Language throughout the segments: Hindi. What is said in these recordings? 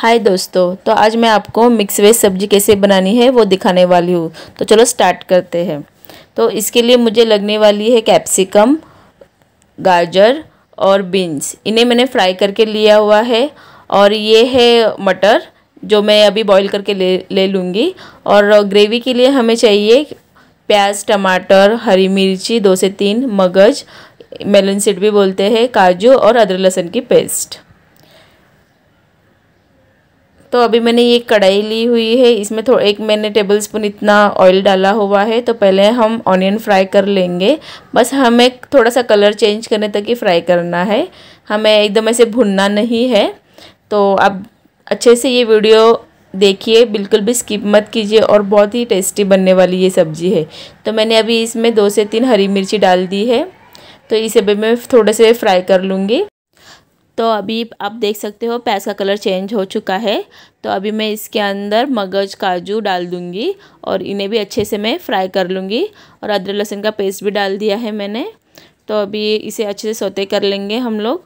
हाय दोस्तों तो आज मैं आपको मिक्स वेज सब्ज़ी कैसे बनानी है वो दिखाने वाली हूँ तो चलो स्टार्ट करते हैं तो इसके लिए मुझे लगने वाली है कैप्सिकम गाजर और बीन्स इन्हें मैंने फ्राई करके लिया हुआ है और ये है मटर जो मैं अभी बॉईल करके ले ले लूँगी और ग्रेवी के लिए हमें चाहिए प्याज टमाटर हरी मिर्ची दो से तीन मगज मेलन सीड भी बोलते हैं काजू और अदरक लहसुन की पेस्ट तो अभी मैंने ये कढ़ाई ली हुई है इसमें थोड़ा एक मैंने टेबल स्पून इतना ऑयल डाला हुआ है तो पहले हम ऑनियन फ्राई कर लेंगे बस हमें थोड़ा सा कलर चेंज करने तक ही फ्राई करना है हमें एकदम ऐसे भुनना नहीं है तो आप अच्छे से ये वीडियो देखिए बिल्कुल भी स्किप मत कीजिए और बहुत ही टेस्टी बनने वाली ये सब्ज़ी है तो मैंने अभी इसमें दो से तीन हरी मिर्ची डाल दी है तो इसे भी मैं थोड़े से फ्राई कर लूँगी तो अभी आप देख सकते हो प्याज का कलर चेंज हो चुका है तो अभी मैं इसके अंदर मगज काजू डाल दूँगी और इन्हें भी अच्छे से मैं फ्राई कर लूँगी और अदरक लहसुन का पेस्ट भी डाल दिया है मैंने तो अभी इसे अच्छे से सोते कर लेंगे हम लोग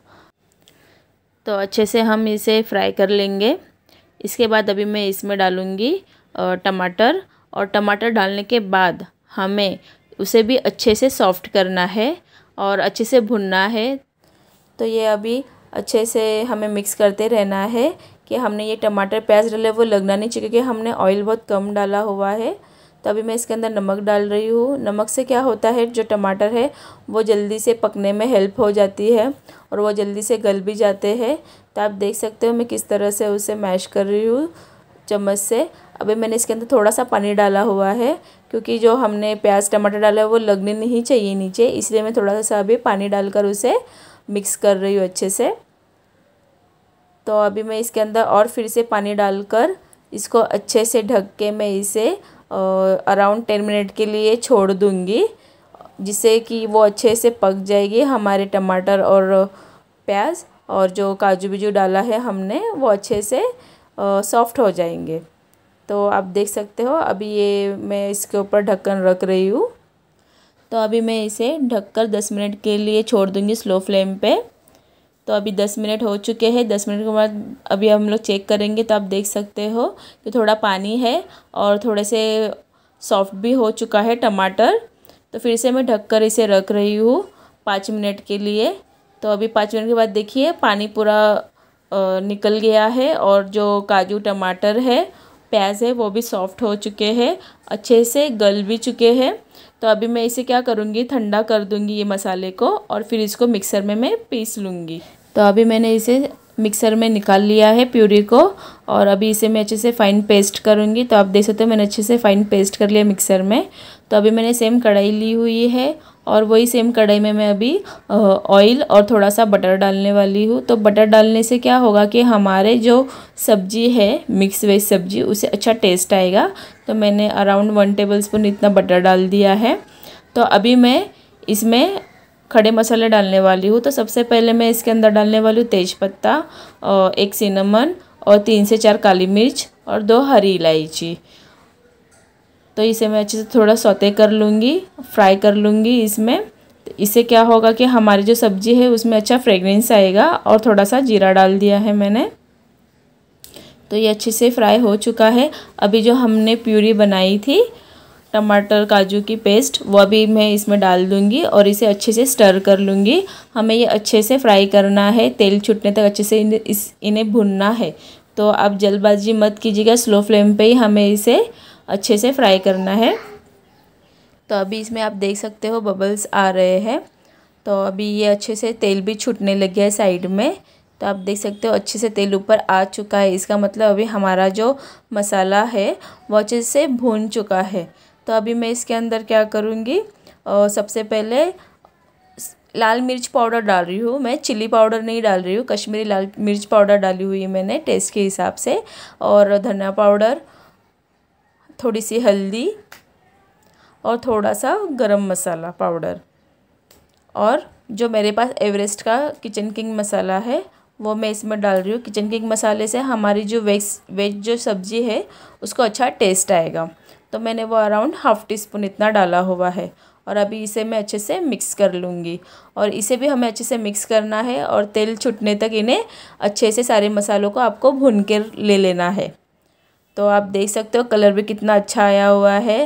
तो अच्छे से हम इसे फ्राई कर लेंगे इसके बाद अभी मैं इसमें डालूँगी टमाटर और टमाटर डालने के बाद हमें उसे भी अच्छे से सॉफ्ट करना है और अच्छे से भुनना है तो ये अभी अच्छे से हमें मिक्स करते रहना है कि हमने ये टमाटर प्याज डाले वो लगना नहीं चाहिए क्योंकि हमने ऑयल बहुत कम डाला हुआ है तो अभी मैं इसके अंदर नमक डाल रही हूँ नमक से क्या होता है जो टमाटर है वो जल्दी से पकने में हेल्प हो जाती है और वो जल्दी से गल भी जाते हैं तो आप देख सकते हो मैं किस तरह से उसे मैश कर रही हूँ चम्मच से अभी मैंने इसके अंदर थोड़ा सा पानी डाला हुआ है क्योंकि जो हमने प्याज टमाटर डाला है वो लगने नहीं चाहिए नीचे इसलिए मैं थोड़ा सा अभी पानी डालकर उसे मिक्स कर रही हूँ अच्छे से तो अभी मैं इसके अंदर और फिर से पानी डालकर इसको अच्छे से ढक के मैं इसे अराउंड टेन मिनट के लिए छोड़ दूँगी जिससे कि वो अच्छे से पक जाएगी हमारे टमाटर और प्याज और जो काजू बिजू डाला है हमने वो अच्छे से सॉफ्ट हो जाएंगे तो आप देख सकते हो अभी ये मैं इसके ऊपर ढक्कन रख रही हूँ तो अभी मैं इसे ढककर दस मिनट के लिए छोड़ दूँगी स्लो फ्लेम पर तो अभी दस मिनट हो चुके हैं दस मिनट के बाद अभी हम लोग चेक करेंगे तो आप देख सकते हो कि थोड़ा पानी है और थोड़े से सॉफ्ट भी हो चुका है टमाटर तो फिर से मैं ढककर इसे रख रही हूँ पाँच मिनट के लिए तो अभी पाँच मिनट के बाद देखिए पानी पूरा निकल गया है और जो काजू टमाटर है प्याज है वो भी सॉफ्ट हो चुके हैं अच्छे से गल भी चुके हैं तो अभी मैं इसे क्या करूँगी ठंडा कर दूँगी ये मसाले को और फिर इसको मिक्सर में मैं पीस लूँगी तो अभी मैंने इसे मिक्सर में निकाल लिया है प्यूरी को और अभी इसे मैं अच्छे से फ़ाइन पेस्ट करूँगी तो आप देख सकते हो मैंने अच्छे से फ़ाइन पेस्ट कर लिया मिक्सर में तो अभी मैंने सेम कढ़ाई ली हुई है और वही सेम कढ़ाई में मैं अभी ऑयल और थोड़ा सा बटर डालने वाली हूँ तो बटर डालने से क्या होगा कि हमारे जो सब्जी है मिक्स वेज सब्जी उसे अच्छा टेस्ट आएगा तो मैंने अराउंड वन टेबल स्पून इतना बटर डाल दिया है तो अभी मैं इसमें खड़े मसाले डालने वाली हूँ तो सबसे पहले मैं इसके अंदर डालने वाली हूँ तेज़पत्ता एक सिनेमन और तीन से चार काली मिर्च और दो हरी इलायची तो इसे मैं अच्छे से थोड़ा सौते कर लूँगी फ्राई कर लूँगी इसमें तो इससे क्या होगा कि हमारी जो सब्ज़ी है उसमें अच्छा फ्रेग्रेंस आएगा और थोड़ा सा जीरा डाल दिया है मैंने तो ये अच्छे से फ्राई हो चुका है अभी जो हमने प्यूरी बनाई थी टमाटर काजू की पेस्ट वह अभी मैं इसमें डाल दूंगी और इसे अच्छे से स्टर कर लूँगी हमें ये अच्छे से फ्राई करना है तेल छूटने तक अच्छे से इन, इस इन्हें भुनना है तो आप जल्दबाजी मत कीजिएगा स्लो फ्लेम पे ही हमें इसे अच्छे से फ्राई करना है तो अभी इसमें आप देख सकते हो बबल्स आ रहे हैं तो अभी ये अच्छे से तेल भी छूटने लग गया है साइड में तो आप देख सकते हो अच्छे से तेल ऊपर आ चुका है इसका मतलब अभी हमारा जो मसाला है वो अच्छे से भून चुका है तो अभी मैं इसके अंदर क्या करूँगी सबसे पहले लाल मिर्च पाउडर डाल रही हूँ मैं चिली पाउडर नहीं डाल रही हूँ कश्मीरी लाल मिर्च पाउडर डाली हुई मैंने टेस्ट के हिसाब से और धनिया पाउडर थोड़ी सी हल्दी और थोड़ा सा गरम मसाला पाउडर और जो मेरे पास एवरेस्ट का किचन किंग मसाला है वो मैं इसमें डाल रही हूँ किचन किंग मसाले से हमारी जो वेज वेज जो सब्ज़ी है उसको अच्छा टेस्ट आएगा तो मैंने वो अराउंड हाफ़ टी स्पून इतना डाला हुआ है और अभी इसे मैं अच्छे से मिक्स कर लूँगी और इसे भी हमें अच्छे से मिक्स करना है और तेल छुटने तक इन्हें अच्छे से सारे मसालों को आपको भून कर ले लेना है तो आप देख सकते हो कलर भी कितना अच्छा आया हुआ है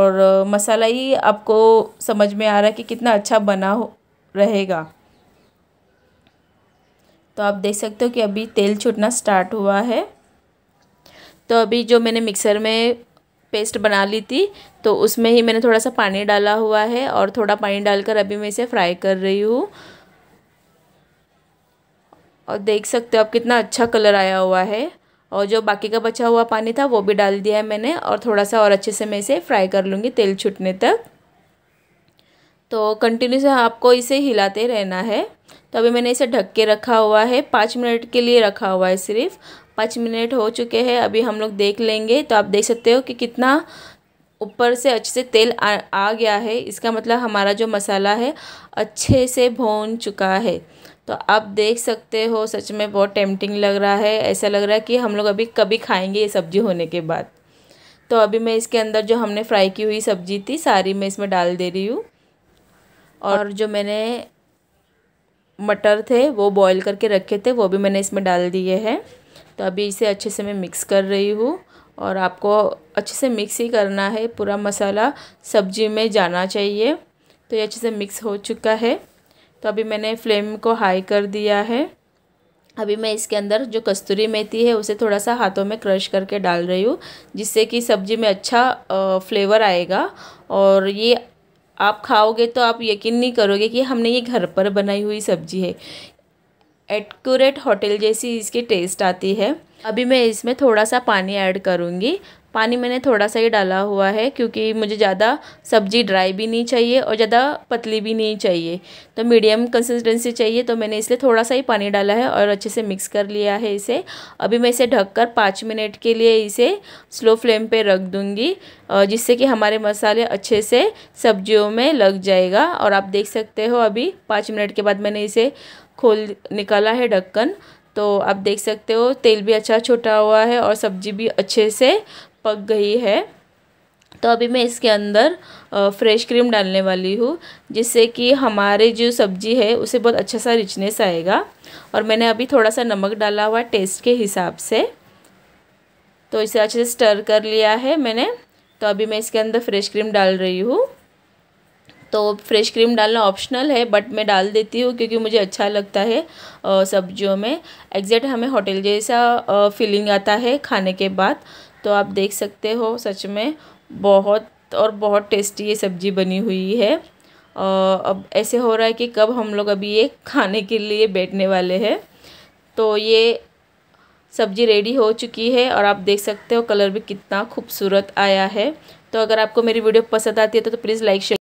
और मसाला ही आपको समझ में आ रहा है कि कितना अच्छा बना हो रहेगा तो आप देख सकते हो कि अभी तेल छूटना स्टार्ट हुआ है तो अभी जो मैंने मिक्सर में पेस्ट बना ली थी तो उसमें ही मैंने थोड़ा सा पानी डाला हुआ है और थोड़ा पानी डालकर अभी मैं इसे फ्राई कर रही हूँ और देख सकते हो आप कितना अच्छा कलर आया हुआ है और जो बाकी का बचा हुआ पानी था वो भी डाल दिया है मैंने और थोड़ा सा और अच्छे से मैं इसे फ्राई कर लूँगी तेल छूटने तक तो कंटिन्यू से आपको इसे हिलाते रहना है तो अभी मैंने इसे ढक के रखा हुआ है पाँच मिनट के लिए रखा हुआ है सिर्फ पाँच मिनट हो चुके हैं अभी हम लोग देख लेंगे तो आप देख सकते हो कि कितना ऊपर से अच्छे से तेल आ, आ गया है इसका मतलब हमारा जो मसाला है अच्छे से भून चुका है तो आप देख सकते हो सच में बहुत टेम्पटिंग लग रहा है ऐसा लग रहा है कि हम लोग अभी कभी खाएंगे ये सब्ज़ी होने के बाद तो अभी मैं इसके अंदर जो हमने फ्राई की हुई सब्ज़ी थी सारी मैं इसमें डाल दे रही हूँ और जो मैंने मटर थे वो बॉईल करके रखे थे वो भी मैंने इसमें डाल दिए हैं तो अभी इसे अच्छे से मैं मिक्स कर रही हूँ और आपको अच्छे से मिक्स ही करना है पूरा मसाला सब्जी में जाना चाहिए तो ये अच्छे से मिक्स हो चुका है तो अभी मैंने फ्लेम को हाई कर दिया है अभी मैं इसके अंदर जो कस्तूरी मेथी है उसे थोड़ा सा हाथों में क्रश करके डाल रही हूँ जिससे कि सब्ज़ी में अच्छा फ्लेवर आएगा और ये आप खाओगे तो आप यकीन नहीं करोगे कि हमने ये घर पर बनाई हुई सब्ज़ी है एटक्यूरेट होटल जैसी इसकी टेस्ट आती है अभी मैं इसमें थोड़ा सा पानी ऐड करूँगी पानी मैंने थोड़ा सा ही डाला हुआ है क्योंकि मुझे ज़्यादा सब्ज़ी ड्राई भी नहीं चाहिए और ज़्यादा पतली भी नहीं चाहिए तो मीडियम कंसिस्टेंसी चाहिए तो मैंने इसलिए थोड़ा सा ही पानी डाला है और अच्छे से मिक्स कर लिया है इसे अभी मैं इसे ढककर पाँच मिनट के लिए इसे स्लो फ्लेम पे रख दूँगी जिससे कि हमारे मसाले अच्छे से सब्जियों में लग जाएगा और आप देख सकते हो अभी पाँच मिनट के बाद मैंने इसे खोल निकाला है ढक्कन तो आप देख सकते हो तेल भी अच्छा छोटा हुआ है और सब्जी भी अच्छे से पक गई है तो अभी मैं इसके अंदर फ्रेश क्रीम डालने वाली हूँ जिससे कि हमारे जो सब्ज़ी है उसे बहुत अच्छा सा रिचनेस आएगा और मैंने अभी थोड़ा सा नमक डाला हुआ टेस्ट के हिसाब से तो इसे अच्छे से स्टर कर लिया है मैंने तो अभी मैं इसके अंदर फ्रेश क्रीम डाल रही हूँ तो फ्रेश क्रीम डालना ऑप्शनल है बट मैं डाल देती हूँ क्योंकि मुझे अच्छा लगता है सब्जियों में एग्जैक्ट हमें होटल जैसा फीलिंग आता है खाने के बाद तो आप देख सकते हो सच में बहुत और बहुत टेस्टी ये सब्ज़ी बनी हुई है अब ऐसे हो रहा है कि कब हम लोग अभी ये खाने के लिए बैठने वाले हैं तो ये सब्ज़ी रेडी हो चुकी है और आप देख सकते हो कलर भी कितना खूबसूरत आया है तो अगर आपको मेरी वीडियो पसंद आती है तो, तो प्लीज़ लाइक शेयर